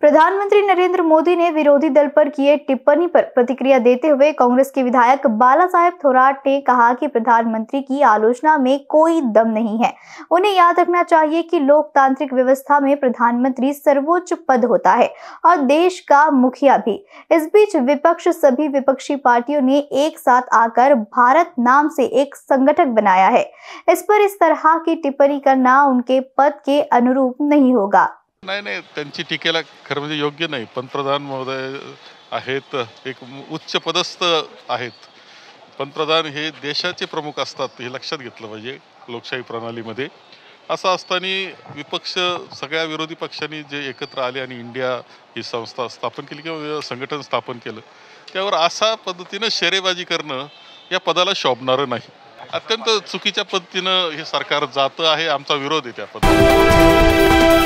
प्रधानमंत्री नरेंद्र मोदी ने विरोधी दल पर किए टिप्पणी पर प्रतिक्रिया देते हुए कांग्रेस के विधायक बाला साहेब थोराट ने कहा कि प्रधानमंत्री की आलोचना में कोई दम नहीं है उन्हें याद रखना चाहिए कि लोकतांत्रिक व्यवस्था में प्रधानमंत्री सर्वोच्च पद होता है और देश का मुखिया भी इस बीच विपक्ष सभी विपक्षी पार्टियों ने एक साथ आकर भारत नाम से एक संगठन बनाया है इस पर इस तरह की टिप्पणी करना उनके पद के अनुरूप नहीं होगा नाही नाही त्यांची टीकेला खरं म्हणजे योग्य नाही पंतप्रधान महोदय आहेत एक उच्च पदस्थ आहेत पंतप्रधान हे देशाचे प्रमुख असतात हे लक्षात घेतलं पाहिजे लोकशाही प्रणालीमध्ये असं असताना विपक्ष सगळ्या विरोधी पक्षांनी जे एकत्र आले आणि इंडिया ही संस्था स्थापन केली किंवा संघटन स्थापन केलं त्यावर अशा पद्धतीनं शेरेबाजी करणं या पदाला शोभणारं नाही अत्यंत चुकीच्या पद्धतीनं हे सरकार जातं आहे आमचा विरोध आहे त्या